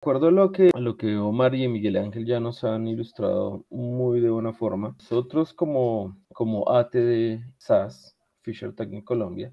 acuerdo a lo que, lo que Omar y Miguel Ángel ya nos han ilustrado muy de buena forma, nosotros como, como ATD SAS, Fisher Technic Colombia,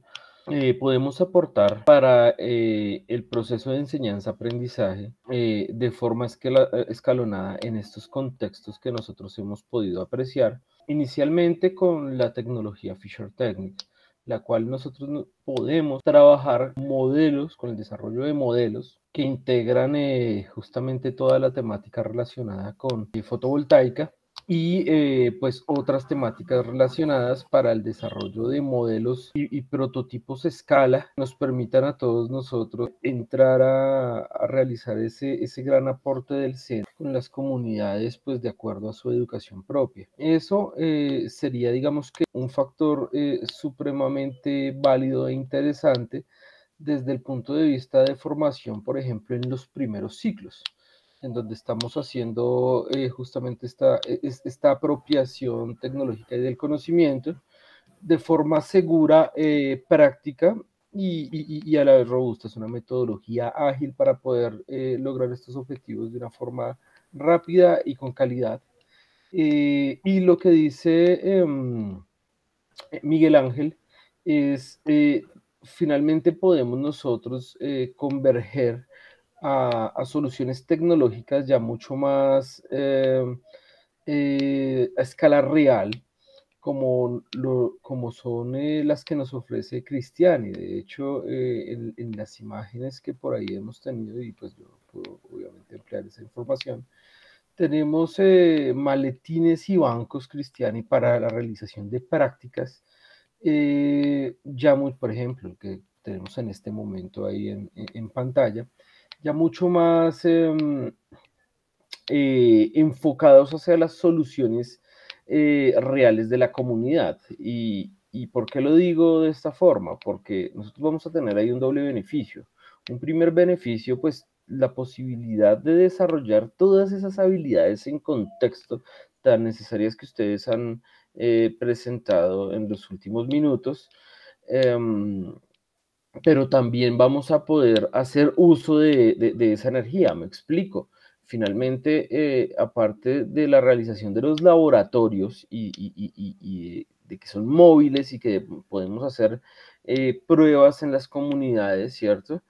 eh, podemos aportar para eh, el proceso de enseñanza-aprendizaje eh, de forma escalonada en estos contextos que nosotros hemos podido apreciar, inicialmente con la tecnología Fisher Technic la cual nosotros podemos trabajar modelos con el desarrollo de modelos que integran eh, justamente toda la temática relacionada con eh, fotovoltaica y eh, pues otras temáticas relacionadas para el desarrollo de modelos y, prototipos escala nos permitan a todos nosotros entrar a, realizar ese, gran aporte del centro con las comunidades pues de acuerdo a su educación propia. Eso eh, sería digamos que un factor eh, supremamente válido e interesante desde el punto de vista de formación, por ejemplo, en los primeros ciclos en donde estamos haciendo eh, justamente esta, e, esta apropiación tecnológica y del conocimiento de forma segura, eh, práctica y, a la vez robusta. Es una metodología ágil para poder eh, lograr estos objetivos de una forma rápida y con calidad. y lo que dice em, Miguel Ángel es, finalmente podemos nosotros converger a, soluciones tecnológicas ya mucho más eh, eh, a escala real, como, lo, como son eh, las que nos ofrece Cristiani. De hecho, en, las imágenes que por ahí hemos tenido, y pues yo puedo obviamente emplear esa información, tenemos maletines y bancos Cristiani para la realización de prácticas. ya muy, por ejemplo, que tenemos en este momento ahí en, en pantalla, ya mucho más em, eh, enfocados hacia las soluciones eh, reales de la comunidad. Y, por qué lo digo de esta forma? Porque nosotros vamos a tener ahí un doble beneficio. Un primer beneficio, pues la posibilidad de desarrollar todas esas habilidades en contexto tan necesarias que ustedes han eh, presentado en los últimos minutos. Em, pero también vamos a poder hacer uso de, esa energía, me explico. Finalmente, eh, aparte de la realización de los laboratorios y, de que son móviles y que podemos hacer eh, pruebas en las comunidades, ¿cierto?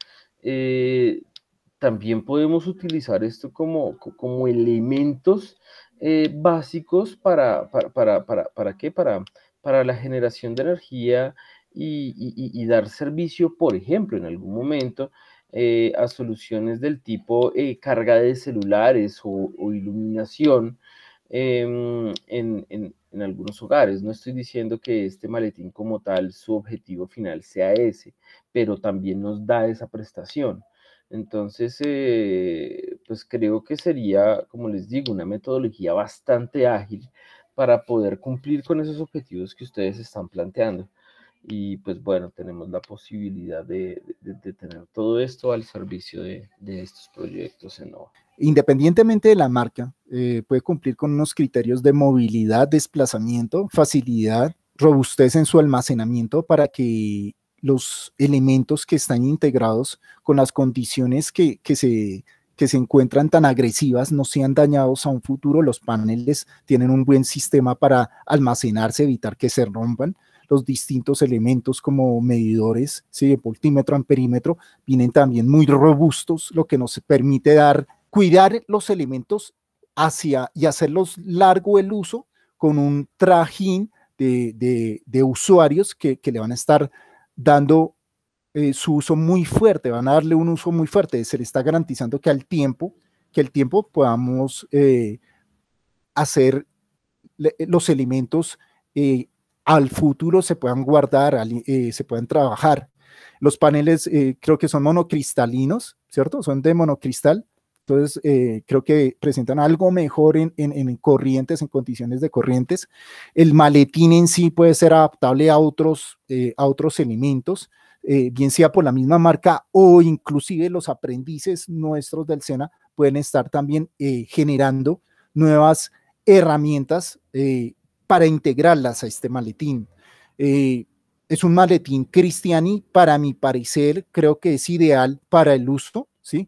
Eh, también podemos utilizar esto como, elementos básicos para, para, para, ¿para para la generación de energía y, dar servicio, por ejemplo, en algún momento eh, a soluciones del tipo eh, carga de celulares o, iluminación em, en, en, algunos hogares. No estoy diciendo que este maletín como tal, su objetivo final sea ese, pero también nos da esa prestación. Entonces, eh, pues creo que sería, como les digo, una metodología bastante ágil para poder cumplir con esos objetivos que ustedes están planteando. Y pues bueno, tenemos la posibilidad de, tener todo esto al servicio de, estos proyectos en Independientemente de la marca, eh, puede cumplir con unos criterios de movilidad, desplazamiento, facilidad, robustez en su almacenamiento para que los elementos que están integrados con las condiciones que, se que se encuentran tan agresivas no sean dañados a un futuro. Los paneles tienen un buen sistema para almacenarse, evitar que se rompan los distintos elementos como medidores, ¿sí? de voltímetro, amperímetro, vienen también muy robustos, lo que nos permite dar, cuidar los elementos hacia y hacerlos largo el uso con un trajín de, usuarios que, le van a estar dando eh, su uso muy fuerte, van a darle un uso muy fuerte, se le está garantizando que al tiempo, que el tiempo podamos eh, hacer los elementos eh, al futuro se puedan guardar, eh, se pueden trabajar. Los paneles eh, creo que son monocristalinos, ¿cierto? Son de monocristal. Entonces, eh, creo que presentan algo mejor en, corrientes, en condiciones de corrientes. El maletín en sí puede ser adaptable a otros, a otros elementos, bien sea por la misma marca o inclusive los aprendices nuestros del SENA pueden estar también generando nuevas herramientas para integrarlas a este maletín. Eh, es un maletín cristiani, para mi parecer, creo que es ideal para el uso, ¿sí?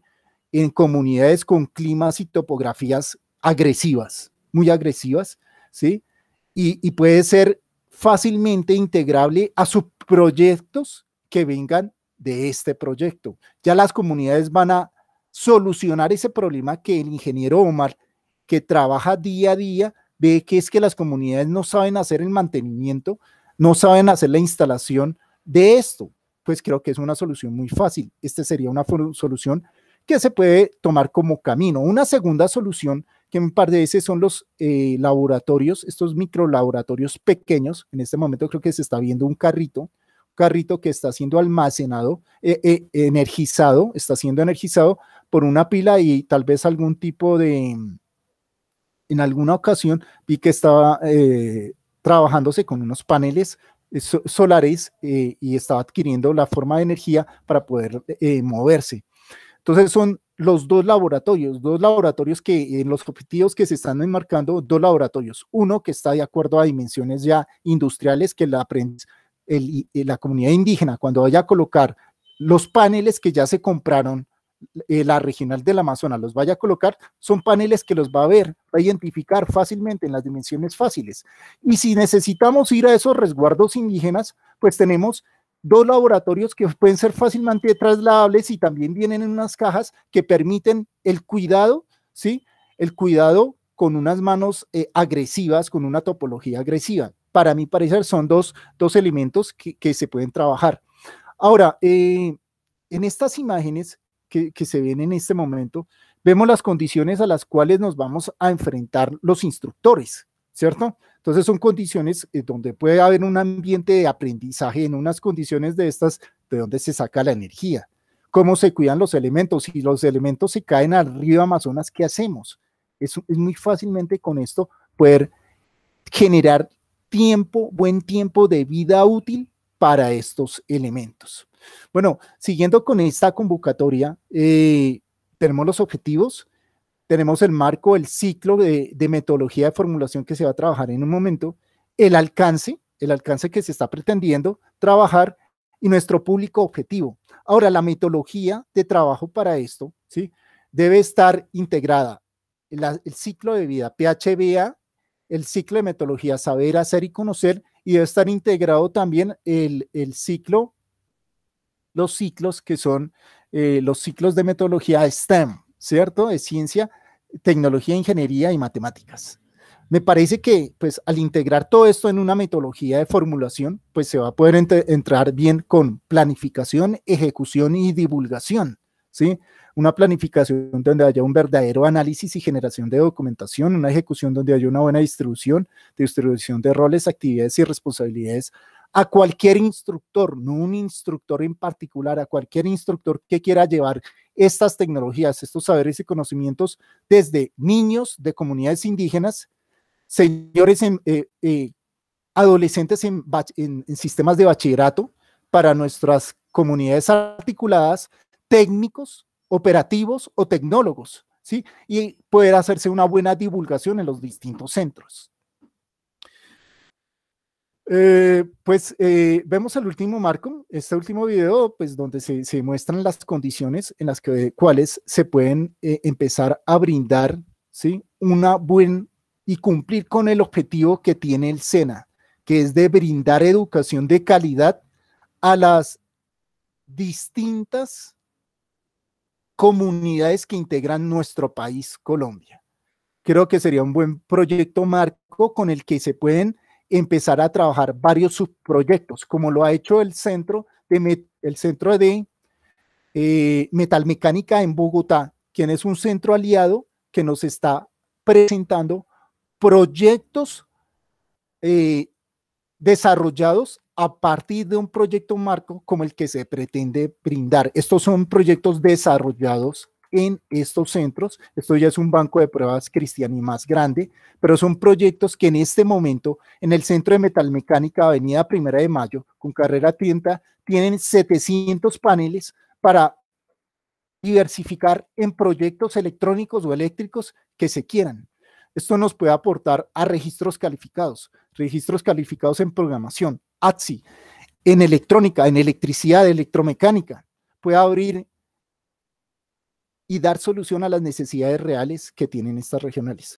En comunidades con climas y topografías agresivas, muy agresivas, ¿sí? Y, puede ser fácilmente integrable a sus proyectos... que vengan de este proyecto. Ya las comunidades van a solucionar ese problema que el ingeniero Omar, que trabaja día a día, ve que es que las comunidades no saben hacer el mantenimiento, no saben hacer la instalación de esto, pues creo que es una solución muy fácil. Esta sería una solución que se puede tomar como camino. Una segunda solución que me parece son los eh, laboratorios, estos micro laboratorios pequeños. En este momento creo que se está viendo un carrito, un carrito que está siendo almacenado, eh, eh, energizado, está siendo energizado por una pila y tal vez algún tipo de, en alguna ocasión vi que estaba eh, trabajándose con unos paneles eh, solares eh, y estaba adquiriendo la forma de energía para poder moverse. Entonces son los dos laboratorios, dos laboratorios que en los objetivos que se están enmarcando, dos laboratorios. Uno que está de acuerdo a dimensiones ya industriales que la, el, la comunidad indígena, cuando vaya a colocar los paneles que ya se compraron eh, la regional del Amazonas los vaya a colocar, son paneles que los va a ver, va a identificar fácilmente en las dimensiones fáciles. Y si necesitamos ir a esos resguardos indígenas, pues tenemos dos laboratorios que pueden ser fácilmente trasladables y también vienen en unas cajas que permiten el cuidado, ¿sí? El cuidado con unas manos eh, agresivas, con una topología agresiva. Para mí parecer son dos, dos elementos que, se pueden trabajar. Ahora, eh, en estas imágenes que, se ven en este momento, vemos las condiciones a las cuales nos vamos a enfrentar los instructores, ¿cierto? Entonces son condiciones eh, donde puede haber un ambiente de aprendizaje en unas condiciones de estas, de donde se saca la energía, cómo se cuidan los elementos, si los elementos se caen al río Amazonas, ¿qué hacemos? es muy fácilmente con esto poder generar tiempo, buen tiempo de vida útil para estos elementos. Bueno, siguiendo con esta convocatoria, eh, tenemos los objetivos, tenemos el marco, el ciclo de, metodología de formulación que se va a trabajar en un momento, el alcance, el alcance que se está pretendiendo trabajar y nuestro público objetivo. Ahora, la metodología de trabajo para esto, ¿sí? Debe estar integrada el, ciclo de vida, PHBA, el ciclo de metodología, saber, hacer y conocer, y debe estar integrado también el ciclo los ciclos que son eh, los ciclos de metodología STEM, ¿cierto? Es ciencia, tecnología, ingeniería y matemáticas. Me parece que, pues, al integrar todo esto en una metodología de formulación, pues se va a poder entrar bien con planificación, ejecución y divulgación, ¿sí? Una planificación donde haya un verdadero análisis y generación de documentación, una ejecución donde haya una buena distribución, distribución de roles, actividades y responsabilidades a cualquier instructor, no un instructor en particular, a cualquier instructor que quiera llevar estas tecnologías, estos saberes y conocimientos desde niños de comunidades indígenas, señores eh, eh, adolescentes en, sistemas de bachillerato para nuestras comunidades articuladas, técnicos, operativos o tecnólogos, ¿sí? Y poder hacerse una buena divulgación en los distintos centros. Eh, pues eh, vemos el último marco, este último video, pues donde se, muestran las condiciones en las que, cuales se pueden eh, empezar a brindar, ¿sí? Una buena y cumplir con el objetivo que tiene el SENA, que es de brindar educación de calidad a las distintas comunidades que integran nuestro país, Colombia. Creo que sería un buen proyecto marco con el que se pueden empezar a trabajar varios subproyectos, como lo ha hecho el centro de, el centro eh, metalmecánica en Bogotá, quien es un centro aliado que nos está presentando proyectos eh, desarrollados a partir de un proyecto marco como el que se pretende brindar. Estos son proyectos desarrollados en estos centros. Esto ya es un banco de pruebas y más grande, pero son proyectos que en este momento en el Centro de Metalmecánica Avenida Primera de Mayo, con carrera tienta tienen 700 paneles para diversificar en proyectos electrónicos o eléctricos que se quieran. Esto nos puede aportar a registros calificados, registros calificados en programación, ATSI, en electrónica, en electricidad, electromecánica. Puede abrir y dar solución a las necesidades reales que tienen estas regionales.